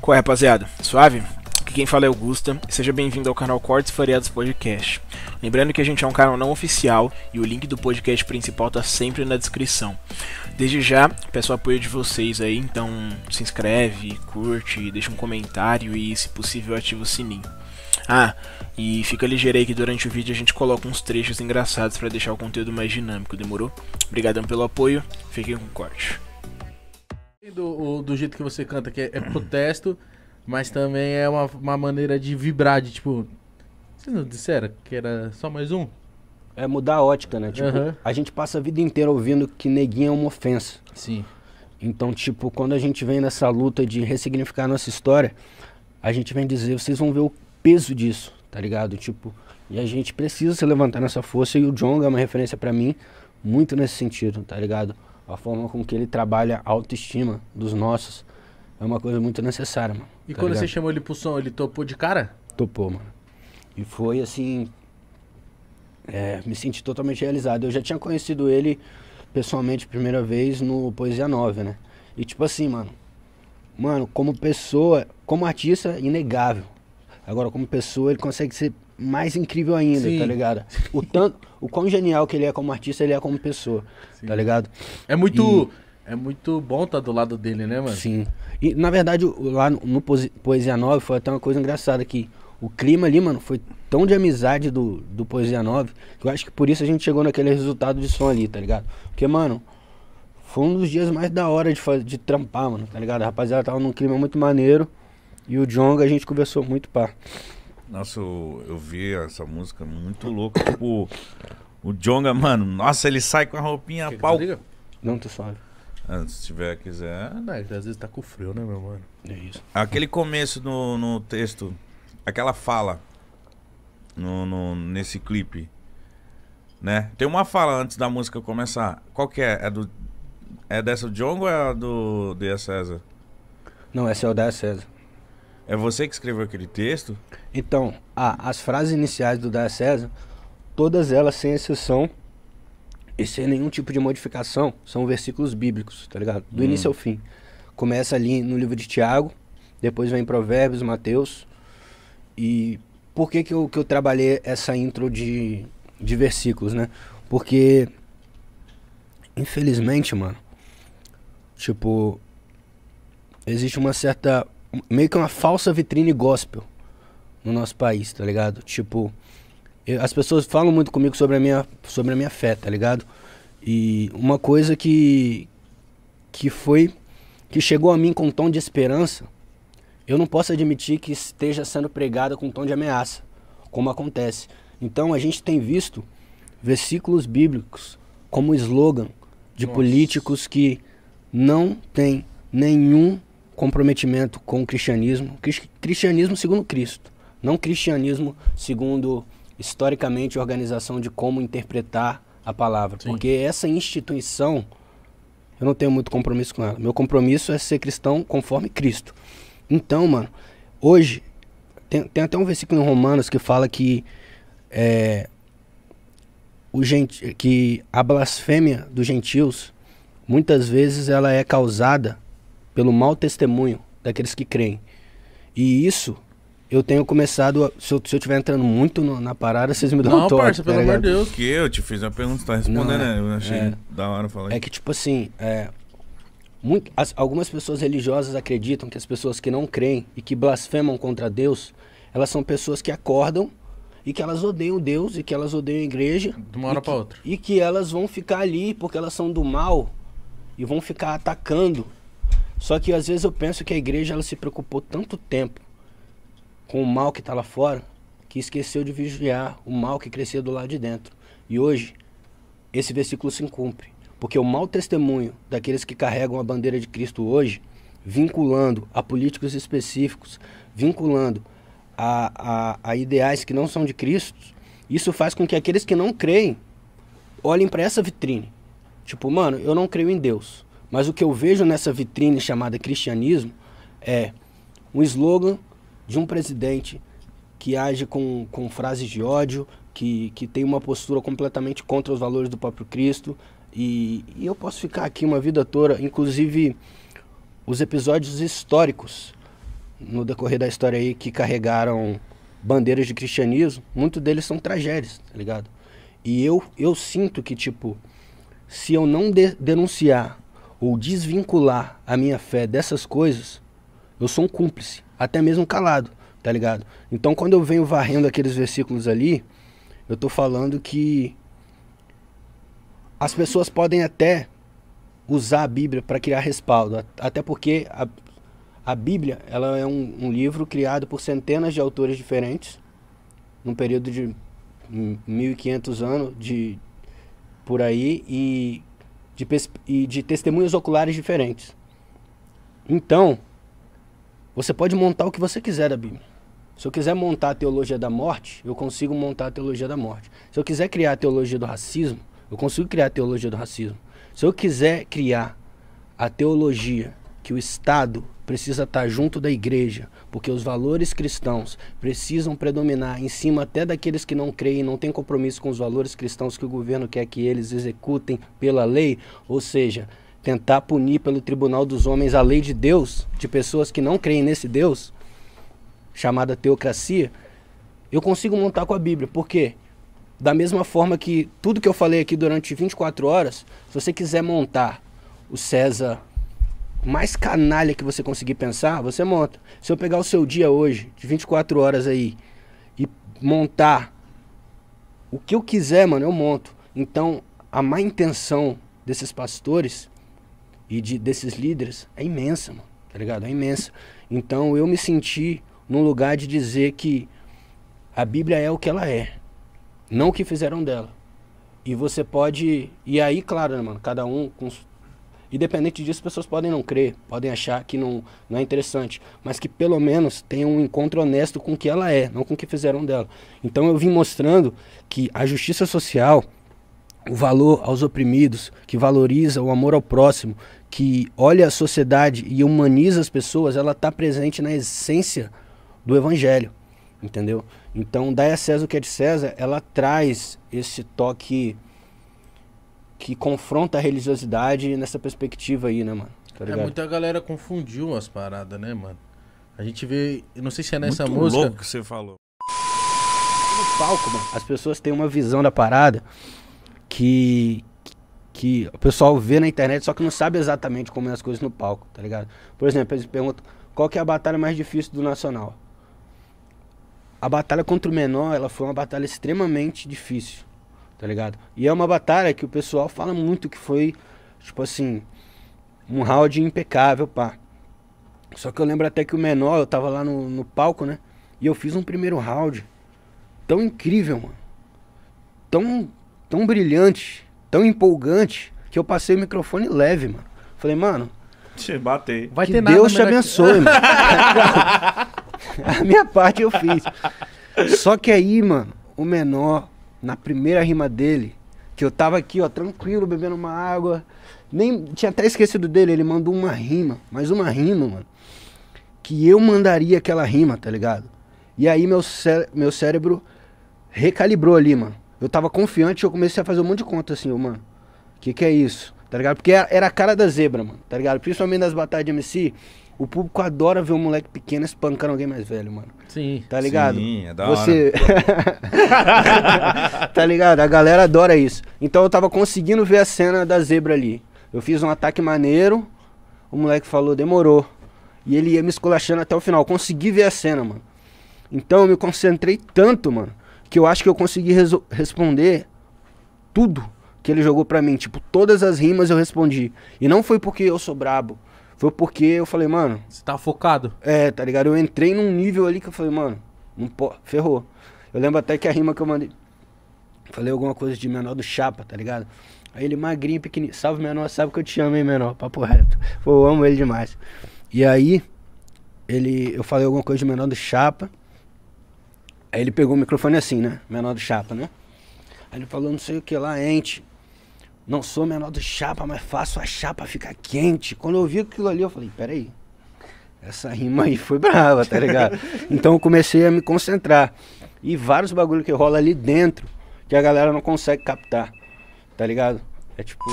Qual é, rapaziada? Suave? Aqui quem fala é Augusta e seja bem-vindo ao canal Cortes Fariados Podcast. Lembrando que a gente é um canal não oficial e o link do podcast principal tá sempre na descrição. Desde já, peço o apoio de vocês aí, então se inscreve, curte, deixa um comentário e, se possível, ativa o sininho. Ah, e fica ligeiro aí que durante o vídeo a gente coloca uns trechos engraçados para deixar o conteúdo mais dinâmico, demorou? Obrigadão pelo apoio, fiquem com o corte. Do, do jeito que você canta, que é, é protesto, mas também é uma, uma maneira de vibrar, de tipo. Vocês não disseram que era só mais um? É mudar a ótica, né? Tipo, uhum. a gente passa a vida inteira ouvindo que neguinho é uma ofensa. Sim. Então, tipo, quando a gente vem nessa luta de ressignificar a nossa história, a gente vem dizer, vocês vão ver o peso disso, tá ligado? Tipo, e a gente precisa se levantar nessa força e o jong é uma referência para mim muito nesse sentido, tá ligado? a forma com que ele trabalha a autoestima dos nossos é uma coisa muito necessária, mano. E tá quando ligado? você chamou ele pro som, ele topou de cara? Topou, mano. E foi assim. É, me senti totalmente realizado. Eu já tinha conhecido ele pessoalmente primeira vez no Poesia 9, né? E tipo assim, mano. Mano, como pessoa, como artista, inegável. Agora, como pessoa, ele consegue ser mais incrível ainda, tá Sim. tá ligado? O tanto, o quão genial que ele é como artista, ele é como pessoa, tá Sim. tá ligado? É muito e... é muito bom estar tá do lado dele, né, mano? Sim. E na verdade, lá no, no Poesia 9 foi até uma coisa engraçada que o clima ali, mano, foi tão de amizade do, do Poesia 9, que eu acho que por isso a gente chegou naquele resultado de som ali, tá ligado? Porque, mano, foi um dos dias mais da hora de, fazer, de trampar, mano, tá ligado? A rapaziada tava num clima muito maneiro e o Jong, a gente conversou muito, pá. Nossa, eu, eu vi essa música muito louca. Tipo, o Jonga, mano, nossa, ele sai com a roupinha que pau. Não, tu sabe. Ah, se tiver, quiser. Não, às vezes tá com frio, né, meu mano? É isso. Aquele começo no, no texto, aquela fala no, no, nesse clipe, né? Tem uma fala antes da música começar. Qual que é? É, do, é dessa do Jonga ou é a do D. César? Não, essa é o D.A. César. É você que escreveu aquele texto? Então, as frases iniciais do Daia César, todas elas, sem exceção e sem nenhum tipo de modificação, são versículos bíblicos, tá ligado? Do hum. início ao fim. Começa ali no livro de Tiago, depois vem Provérbios, Mateus. E por que, que, eu, que eu trabalhei essa intro de, de versículos, né? Porque, infelizmente, mano, tipo, existe uma certa meio que uma falsa vitrine gospel no nosso país, tá ligado? Tipo, eu, as pessoas falam muito comigo sobre a minha, sobre a minha fé, tá ligado? E uma coisa que que foi que chegou a mim com um tom de esperança, eu não posso admitir que esteja sendo pregada com um tom de ameaça, como acontece. Então a gente tem visto versículos bíblicos como slogan de Nossa. políticos que não têm nenhum comprometimento com o cristianismo, cristianismo segundo Cristo, não cristianismo segundo historicamente organização de como interpretar a palavra, Sim. porque essa instituição eu não tenho muito compromisso com ela. Meu compromisso é ser cristão conforme Cristo. Então, mano, hoje tem, tem até um versículo em Romanos que fala que é, o gente, que a blasfêmia dos gentios muitas vezes ela é causada pelo mau testemunho daqueles que creem. E isso eu tenho começado. A, se, eu, se eu tiver entrando muito no, na parada, vocês me dão Não, um toque. Não, parça, tá pelo amor de Deus. que eu te fiz a pergunta, você tá respondendo, Não, é, né? Eu achei é, da hora falar É que, tipo assim, é, muito, as, algumas pessoas religiosas acreditam que as pessoas que não creem e que blasfemam contra Deus, elas são pessoas que acordam e que elas odeiam Deus e que elas odeiam a igreja. De uma hora para outra. E que elas vão ficar ali porque elas são do mal e vão ficar atacando só que às vezes eu penso que a igreja ela se preocupou tanto tempo com o mal que está lá fora que esqueceu de vigiar o mal que crescia do lado de dentro. E hoje esse versículo se cumpre, porque o mau testemunho daqueles que carregam a bandeira de Cristo hoje, vinculando a políticos específicos, vinculando a, a, a ideais que não são de Cristo, isso faz com que aqueles que não creem olhem para essa vitrine. Tipo, mano, eu não creio em Deus. Mas o que eu vejo nessa vitrine chamada cristianismo é um slogan de um presidente que age com, com frases de ódio, que, que tem uma postura completamente contra os valores do próprio Cristo. E, e eu posso ficar aqui uma vida toda, inclusive os episódios históricos no decorrer da história aí que carregaram bandeiras de cristianismo, muitos deles são tragédias, tá ligado? E eu, eu sinto que, tipo, se eu não de denunciar ou desvincular a minha fé dessas coisas, eu sou um cúmplice, até mesmo calado, tá ligado? Então quando eu venho varrendo aqueles versículos ali, eu tô falando que as pessoas podem até usar a Bíblia para criar respaldo, até porque a, a Bíblia ela é um, um livro criado por centenas de autores diferentes, num período de 1500 anos de por aí e de e de testemunhas oculares diferentes. Então, você pode montar o que você quiser da Bíblia. Se eu quiser montar a teologia da morte, eu consigo montar a teologia da morte. Se eu quiser criar a teologia do racismo, eu consigo criar a teologia do racismo. Se eu quiser criar a teologia que o Estado precisa estar tá junto da igreja, porque os valores cristãos precisam predominar em cima até daqueles que não creem, não têm compromisso com os valores cristãos que o governo quer que eles executem pela lei, ou seja, tentar punir pelo tribunal dos homens a lei de Deus, de pessoas que não creem nesse Deus, chamada teocracia, eu consigo montar com a Bíblia, porque da mesma forma que tudo que eu falei aqui durante 24 horas, se você quiser montar o César mais canalha que você conseguir pensar, você monta. Se eu pegar o seu dia hoje, de 24 horas aí, e montar o que eu quiser, mano, eu monto. Então, a má intenção desses pastores e de, desses líderes é imensa, mano, tá ligado? É imensa. Então, eu me senti num lugar de dizer que a Bíblia é o que ela é, não o que fizeram dela. E você pode. E aí, claro, né, mano? Cada um com Independente disso, as pessoas podem não crer, podem achar que não, não é interessante, mas que pelo menos tenham um encontro honesto com o que ela é, não com o que fizeram dela. Então eu vim mostrando que a justiça social, o valor aos oprimidos, que valoriza o amor ao próximo, que olha a sociedade e humaniza as pessoas, ela está presente na essência do evangelho, entendeu? Então, dar a César o que é de César, ela traz esse toque que confronta a religiosidade nessa perspectiva aí, né, mano? Tá é, muita galera confundiu as paradas, né, mano? A gente vê, não sei se é nessa Muito música. louco que você falou. No palco, mano, as pessoas têm uma visão da parada que que o pessoal vê na internet, só que não sabe exatamente como é as coisas no palco, tá ligado? Por exemplo, eles perguntam qual que é a batalha mais difícil do Nacional. A batalha contra o Menor, ela foi uma batalha extremamente difícil tá ligado? E é uma batalha que o pessoal fala muito que foi, tipo assim, um round impecável, pá. Só que eu lembro até que o menor, eu tava lá no, no palco, né? E eu fiz um primeiro round tão incrível, mano. Tão, tão brilhante, tão empolgante, que eu passei o microfone leve, mano. Falei, mano. Te batei. Vai ter Deus nada te abençoe, mano. A minha parte eu fiz. Só que aí, mano, o menor na primeira rima dele, que eu tava aqui, ó, tranquilo, bebendo uma água. Nem tinha até esquecido dele, ele mandou uma rima, mais uma rima, mano. Que eu mandaria aquela rima, tá ligado? E aí meu, cé meu cérebro recalibrou ali, mano. Eu tava confiante, eu comecei a fazer um monte de conta assim, mano. Que que é isso? Tá ligado? Porque era, era a cara da zebra, mano, tá ligado? Principalmente nas batalhas de MC, o público adora ver um moleque pequeno espancando alguém mais velho, mano. Sim. Tá ligado? Sim, é da Você... hora. tá ligado? A galera adora isso. Então eu tava conseguindo ver a cena da zebra ali. Eu fiz um ataque maneiro, o moleque falou, demorou. E ele ia me esculachando até o final. Eu consegui ver a cena, mano. Então eu me concentrei tanto, mano, que eu acho que eu consegui responder tudo que ele jogou pra mim. Tipo, todas as rimas eu respondi. E não foi porque eu sou brabo foi porque eu falei, mano. Você tá focado? É, tá ligado? Eu entrei num nível ali que eu falei, mano, não po... ferrou. Eu lembro até que a rima que eu mandei. Falei alguma coisa de menor do Chapa, tá ligado? Aí ele magrinho, pequenininho. Salve menor, sabe que eu te amo, hein, menor? Papo reto. Pô, eu amo ele demais. E aí, ele, eu falei alguma coisa de menor do Chapa. Aí ele pegou o microfone assim, né? Menor do Chapa, né? Aí ele falou não sei o que lá, ente. Não sou menor do chapa, mas faço a chapa ficar quente. Quando eu vi aquilo ali, eu falei, peraí, essa rima aí foi brava, tá ligado? então eu comecei a me concentrar. E vários bagulho que rola ali dentro, que a galera não consegue captar, tá ligado? É tipo,